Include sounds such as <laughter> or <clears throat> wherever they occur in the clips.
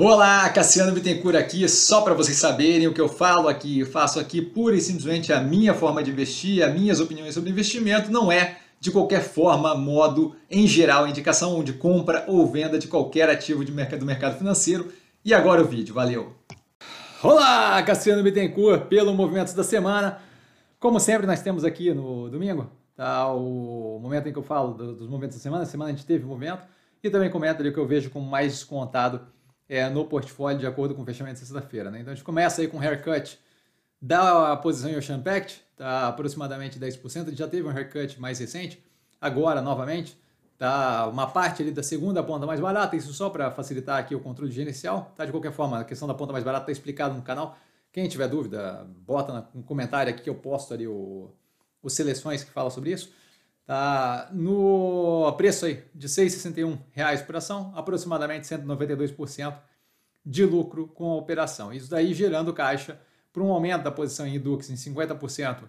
Olá, Cassiano Bittencourt aqui, só para vocês saberem o que eu falo aqui, eu faço aqui pura e simplesmente a minha forma de investir, as minhas opiniões sobre investimento, não é de qualquer forma, modo, em geral, indicação de compra ou venda de qualquer ativo de mercado, do mercado financeiro. E agora o vídeo, valeu! Olá, Cassiano Bittencourt, pelo Movimentos da Semana. Como sempre, nós temos aqui no domingo tá, o momento em que eu falo dos movimentos da semana. semana a gente teve um momento e também comenta ali o que eu vejo como mais descontado é, no portfólio de acordo com o fechamento de sexta-feira. Né? Então a gente começa aí com o haircut da posição em Ocean Pact, tá aproximadamente 10%. A gente já teve um haircut mais recente, agora novamente. Tá uma parte ali da segunda ponta mais barata, isso só para facilitar aqui o controle gerencial. Tá? De qualquer forma, a questão da ponta mais barata está explicada no canal. Quem tiver dúvida, bota no comentário aqui que eu posto ali o, os seleções que fala sobre isso. Tá no preço aí de R$ 6,61 por ação, aproximadamente 192% de lucro com a operação. Isso daí gerando caixa para um aumento da posição em Edux em 50%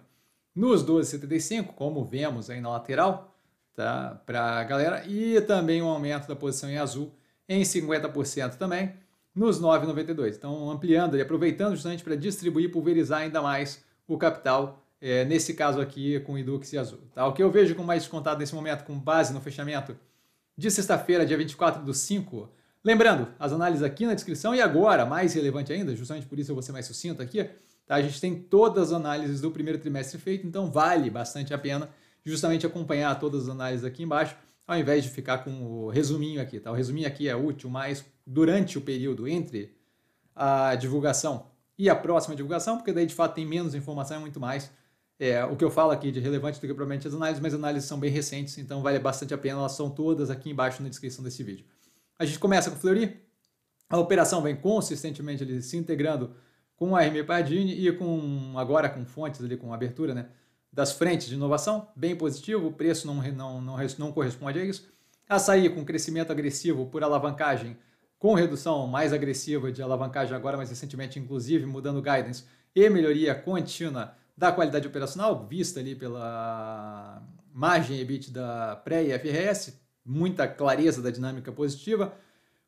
nos 12,75, como vemos aí na lateral, tá? Para a galera, e também um aumento da posição em azul em 50% também nos 9,92. Então, ampliando e aproveitando justamente para distribuir, pulverizar ainda mais o capital é, nesse caso aqui com Idux e Azul. Tá? O que eu vejo com mais descontado nesse momento, com base no fechamento de sexta-feira, dia 24 do 5. Lembrando, as análises aqui na descrição e agora, mais relevante ainda, justamente por isso eu vou ser mais sucinto aqui, tá? a gente tem todas as análises do primeiro trimestre feito, então vale bastante a pena justamente acompanhar todas as análises aqui embaixo, ao invés de ficar com o resuminho aqui. Tá? O resuminho aqui é útil, mas durante o período entre a divulgação e a próxima divulgação, porque daí de fato tem menos informação e muito mais é, o que eu falo aqui de relevante do que provavelmente as análises, mas as análises são bem recentes, então vale bastante a pena, elas são todas aqui embaixo na descrição desse vídeo. A gente começa com Fleury, a operação vem consistentemente ali, se integrando com a RM Pardini e com agora com fontes ali, com abertura né, das frentes de inovação, bem positivo, o preço não, não, não, não corresponde a isso. Açaí com crescimento agressivo por alavancagem, com redução mais agressiva de alavancagem agora mais recentemente, inclusive mudando guidance e melhoria contínua da qualidade operacional, vista ali pela margem da pré-IFRS, muita clareza da dinâmica positiva.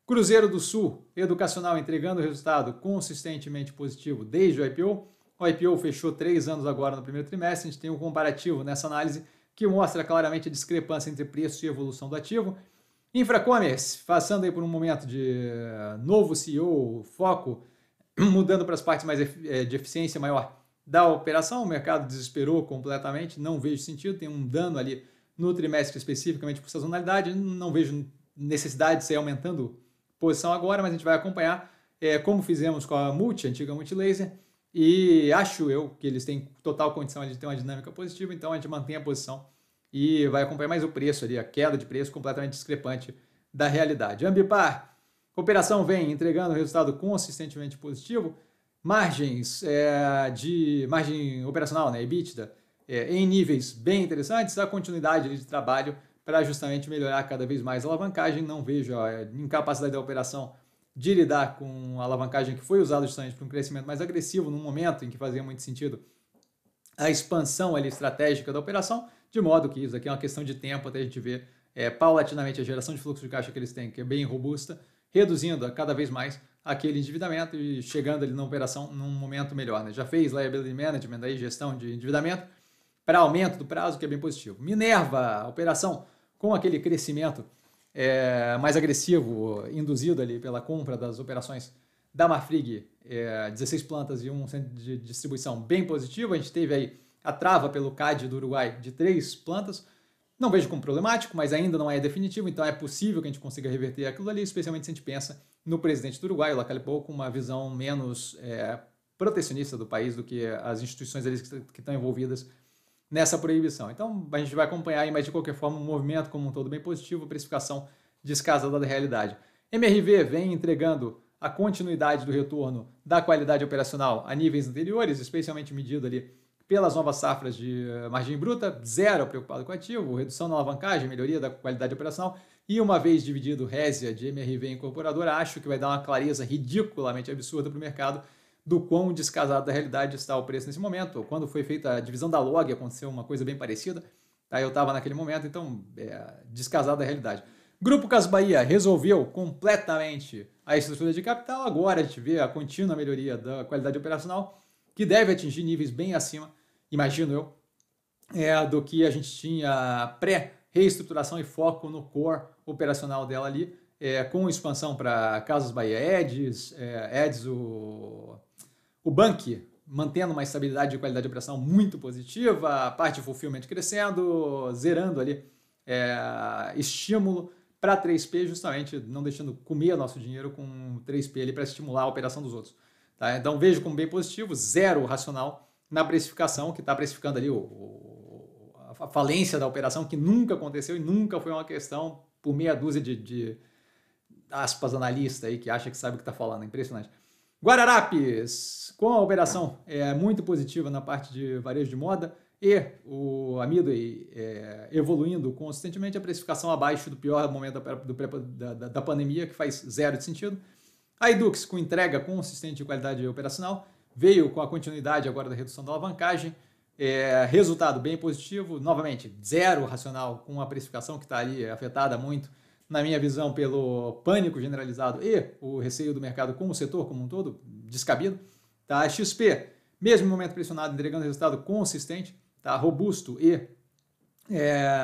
Cruzeiro do Sul, educacional, entregando resultado consistentemente positivo desde o IPO. O IPO fechou três anos agora no primeiro trimestre. A gente tem um comparativo nessa análise que mostra claramente a discrepância entre preço e evolução do ativo. Infracommerce, passando aí por um momento de eh, novo CEO, foco, <clears throat> mudando para as partes mais eh, de eficiência maior da operação, o mercado desesperou completamente, não vejo sentido, tem um dano ali no trimestre especificamente por sazonalidade, não vejo necessidade de sair aumentando posição agora, mas a gente vai acompanhar é, como fizemos com a Multi, a antiga Multilaser, e acho eu que eles têm total condição de ter uma dinâmica positiva, então a gente mantém a posição e vai acompanhar mais o preço ali, a queda de preço completamente discrepante da realidade. Ambipar, operação vem entregando resultado consistentemente positivo, margens é, de margem operacional, né, EBITDA, é, em níveis bem interessantes, a continuidade de trabalho para justamente melhorar cada vez mais a alavancagem. Não vejo a incapacidade da operação de lidar com a alavancagem que foi usada justamente para um crescimento mais agressivo, num momento em que fazia muito sentido a expansão ali, estratégica da operação, de modo que isso aqui é uma questão de tempo até a gente ver é, paulatinamente a geração de fluxo de caixa que eles têm, que é bem robusta, reduzindo a cada vez mais aquele endividamento e chegando ali na operação num momento melhor. Né? Já fez liability management, aí, gestão de endividamento, para aumento do prazo, que é bem positivo. Minerva, operação com aquele crescimento é, mais agressivo, induzido ali pela compra das operações da Marfrig, é, 16 plantas e um centro de distribuição bem positivo. A gente teve aí a trava pelo CAD do Uruguai de três plantas, não vejo como problemático, mas ainda não é definitivo, então é possível que a gente consiga reverter aquilo ali, especialmente se a gente pensa no presidente do Uruguai, o Lacalipo, com uma visão menos é, protecionista do país do que as instituições ali que estão envolvidas nessa proibição. Então a gente vai acompanhar aí, mas de qualquer forma, um movimento como um todo bem positivo, a precificação descasada da realidade. MRV vem entregando a continuidade do retorno da qualidade operacional a níveis anteriores, especialmente medido ali pelas novas safras de eh, margem bruta, zero preocupado com ativo, redução na alavancagem, melhoria da qualidade de operação. E uma vez dividido Résia de MRV incorporadora, acho que vai dar uma clareza ridiculamente absurda para o mercado do quão descasado da realidade está o preço nesse momento. Quando foi feita a divisão da log, aconteceu uma coisa bem parecida. Tá? Eu estava naquele momento, então é, descasado da realidade. Grupo Cas Bahia resolveu completamente a estrutura de capital. Agora a gente vê a contínua melhoria da qualidade operacional que deve atingir níveis bem acima, imagino eu, é, do que a gente tinha pré-reestruturação e foco no core operacional dela ali, é, com expansão para Casas Bahia Edis, é, Edis o, o Bank, mantendo uma estabilidade de qualidade de operação muito positiva, a parte de fulfillment crescendo, zerando ali é, estímulo para 3P, justamente não deixando comer nosso dinheiro com 3P ali para estimular a operação dos outros. Tá? Então vejo como bem positivo, zero racional na precificação, que está precificando ali o, o, a falência da operação, que nunca aconteceu e nunca foi uma questão por meia dúzia de, de aspas analista aí que acha que sabe o que está falando. Impressionante. Guararapes, com a operação é muito positiva na parte de varejo de moda e o amido é, evoluindo consistentemente, a precificação abaixo do pior momento da, do, da, da, pandemia, que faz zero de sentido. A Edux, com entrega consistente de qualidade operacional, veio com a continuidade agora da redução da alavancagem, é, resultado bem positivo, novamente, zero racional com a precificação que está ali afetada muito, na minha visão, pelo pânico generalizado e o receio do mercado com o setor como um todo, descabido. Tá? A XP, mesmo momento pressionado, entregando resultado consistente, tá? robusto e é,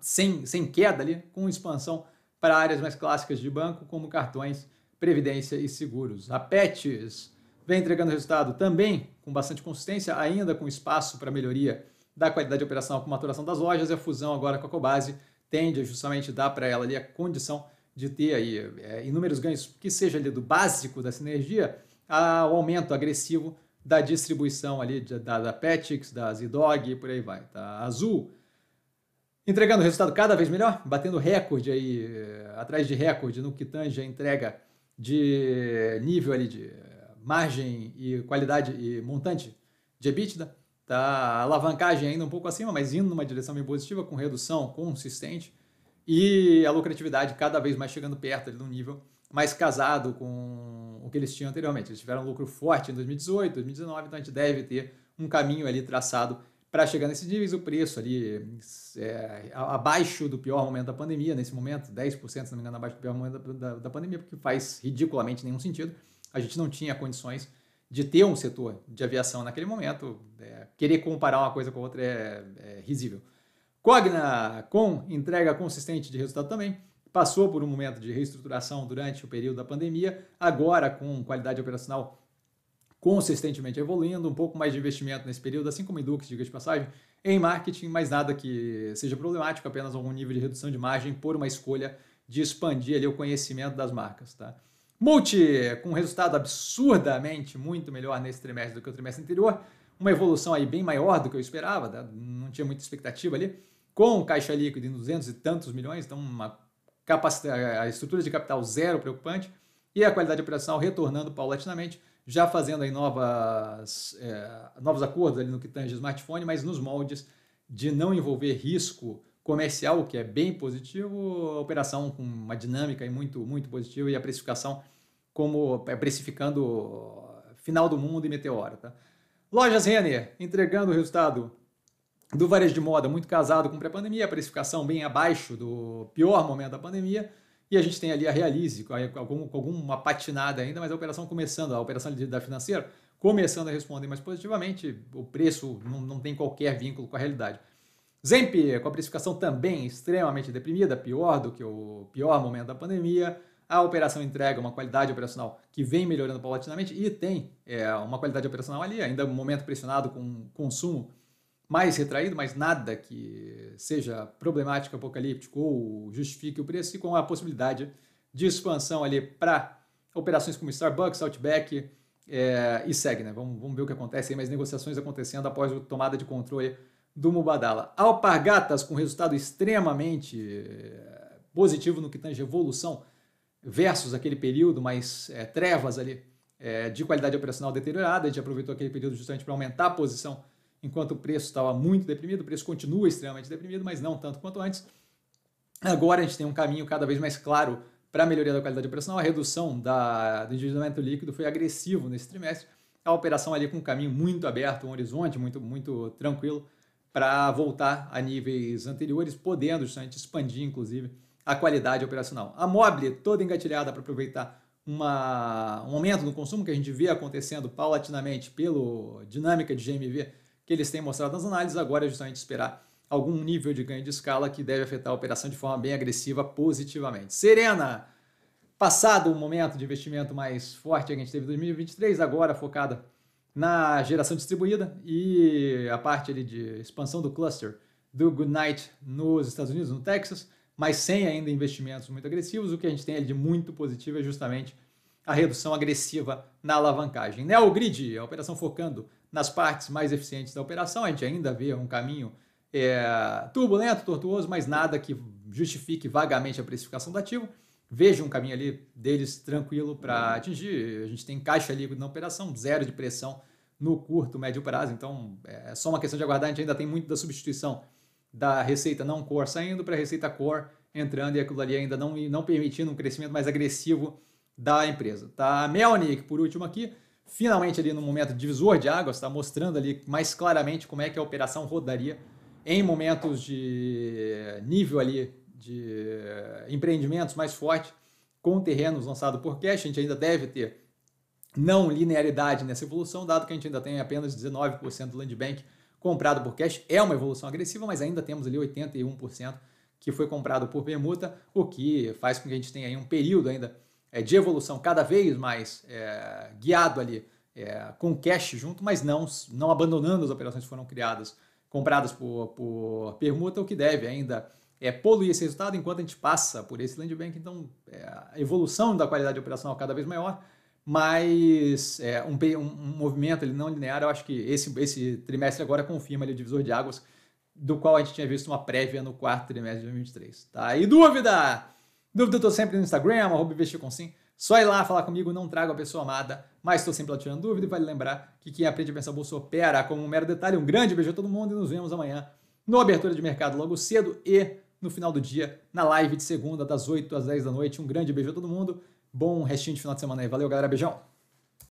sem, sem queda ali, com expansão para áreas mais clássicas de banco, como cartões Previdência e Seguros. A PETES vem entregando resultado também com bastante consistência, ainda com espaço para melhoria da qualidade de operação, com maturação das lojas e a fusão agora com a Cobase tende justamente a dar para ela ali a condição de ter aí é, inúmeros ganhos, que seja ali do básico da sinergia, ao aumento agressivo da distribuição ali da, da Petix, da Zidog e por aí vai. Tá? Azul entregando resultado cada vez melhor, batendo recorde aí, eh, atrás de recorde no que tange a entrega de nível ali de eh, margem e qualidade e montante de EBITDA, tá? alavancagem ainda um pouco acima, mas indo numa direção bem positiva, com redução consistente e a lucratividade cada vez mais chegando perto de um nível mais casado com o que eles tinham anteriormente. Eles tiveram lucro forte em 2018, 2019, então a gente deve ter um caminho ali traçado para chegar nesses níveis, o preço ali é, abaixo do pior momento da pandemia, nesse momento, 10%, se não me engano, abaixo do pior momento da, da, da pandemia, porque faz ridiculamente nenhum sentido. A gente não tinha condições de ter um setor de aviação naquele momento. É, querer comparar uma coisa com outra é, é risível. Cogna, com entrega consistente de resultado também, passou por um momento de reestruturação durante o período da pandemia, agora com qualidade operacional consistentemente evoluindo, um pouco mais de investimento nesse período, assim como Edux, diga de passagem, em marketing, mas nada que seja problemático, apenas algum nível de redução de margem por uma escolha de expandir ali o conhecimento das marcas, tá? Multi, com um resultado absurdamente muito melhor nesse trimestre do que o trimestre anterior, uma evolução aí bem maior do que eu esperava, tá? não tinha muita expectativa ali, com caixa líquida em 200 e tantos milhões, então uma capacidade, a estrutura de capital zero preocupante, e a qualidade operacional retornando paulatinamente, já fazendo aí novas, é, novos acordos ali no que tange smartphone, mas nos moldes de não envolver risco comercial, o que é bem positivo, a operação com uma dinâmica aí muito, muito positiva e a precificação como eh, precificando final do mundo e meteoro. Tá? Lojas Renner entregando o resultado do varejo de moda muito casado com pré-pandemia, a precificação bem abaixo do pior momento da pandemia e a gente tem ali a Realize, com alguma patinada ainda, mas a operação começando, a operação da financeira, começando a responder mais positivamente, o preço não, não tem qualquer vínculo com a realidade. Zemp, com a precificação também extremamente deprimida, pior do que o pior momento da pandemia, a operação entrega uma qualidade operacional que vem melhorando paulatinamente e tem é, uma qualidade operacional ali, ainda um momento pressionado com consumo mais retraído, mas nada que seja problemático, apocalíptico ou justifique o preço, e com a possibilidade de expansão ali para operações como Starbucks, Outback é, e segue, né? Vamos, vamos ver o que acontece aí, mas negociações acontecendo após a tomada de controle do Mubadala. Alpargatas com resultado extremamente eh, positivo no que tange evolução versus aquele período, mas é, trevas ali é, de qualidade operacional deteriorada, a gente aproveitou aquele período justamente para aumentar a posição enquanto o preço estava muito deprimido, o preço continua extremamente deprimido, mas não tanto quanto antes. Agora a gente tem um caminho cada vez mais claro para a melhoria da qualidade operacional. A redução da, do endividamento líquido foi agressivo nesse trimestre. A operação ali com um caminho muito aberto, um horizonte muito, muito tranquilo para voltar a níveis anteriores, podendo justamente expandir, inclusive, a qualidade operacional. A Mobile toda engatilhada para aproveitar uma, um aumento no consumo que a gente vê acontecendo paulatinamente pela dinâmica de GMV que eles têm mostrado nas análises, agora é justamente esperar algum nível de ganho de escala que deve afetar a operação de forma bem agressiva positivamente. Serena, passado o momento de investimento mais forte que a gente teve em 2023, agora focada na geração distribuída e a parte ali de expansão do cluster do Goodnight nos Estados Unidos, no Texas, mas sem ainda investimentos muito agressivos. O que a gente tem ali de muito positivo é justamente a redução agressiva na alavancagem. Neogrid, a operação focando nas partes mais eficientes da operação. A gente ainda vê um caminho é, turbulento, tortuoso, mas nada que justifique vagamente a precificação do ativo. Vejo um caminho ali deles tranquilo para atingir. A gente tem caixa líquido na operação, zero de pressão no curto, médio prazo. Então, é, é só uma questão de aguardar. A gente ainda tem muito da substituição da receita não core saindo para a receita core entrando e aquilo ali ainda não, não permitindo um crescimento mais agressivo da empresa. Tá? A por último aqui, finalmente ali no momento divisor de águas, está mostrando ali mais claramente como é que a operação rodaria em momentos de nível ali de eh, empreendimentos mais forte com terrenos lançados por cash, a gente ainda deve ter não linearidade nessa evolução, dado que a gente ainda tem apenas 19% do land bank comprado por cash. É uma evolução agressiva, mas ainda temos ali 81% que foi comprado por permuta, o que faz com que a gente tenha aí um período ainda é, de evolução cada vez mais é, guiado ali é, com cash junto, mas não, não abandonando as operações que foram criadas, compradas por, por permuta, o que deve ainda é, poluir esse resultado enquanto a gente passa por esse land bank. Então, é, a evolução da qualidade operacional cada vez maior, mas é, um, um, movimento ele não linear, eu acho que esse, esse trimestre agora confirma ali o divisor de águas do qual a gente tinha visto uma prévia no quarto trimestre de 2023. Tá? E dúvida? Dúvida, eu tô sempre no Instagram, arroba sim. Só ir lá falar comigo, não trago a pessoa amada, mas estou sempre lá tirando dúvida e vale lembrar que quem aprende a pensar bolsa opera como um mero detalhe. Um grande beijo a todo mundo e nos vemos amanhã no Abertura de Mercado logo cedo e no final do dia na live de segunda das 8 às 10 da noite. Um grande beijo a todo mundo. Bom restinho de final de semana aí. Valeu, galera. Beijão.